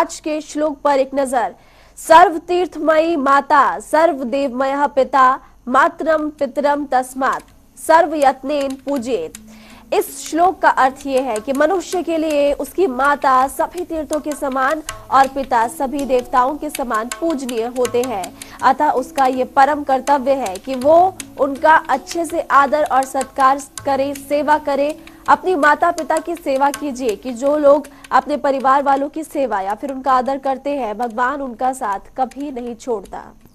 आज के श्लोक पर एक नजर सर्व तीर्थमयी माता सर्व देवमय पिता मातरम पितरम तस्मात सर्व यत्न पूजेत इस श्लोक का अर्थ ये है कि मनुष्य के लिए उसकी माता सभी तीर्थों के समान और पिता सभी देवताओं के समान पूजनीय होते हैं अतः उसका ये परम कर्तव्य है कि वो उनका अच्छे से आदर और सत्कार करे सेवा करे अपनी माता पिता की सेवा कीजिए कि जो लोग अपने परिवार वालों की सेवा या फिर उनका आदर करते हैं भगवान उनका साथ कभी नहीं छोड़ता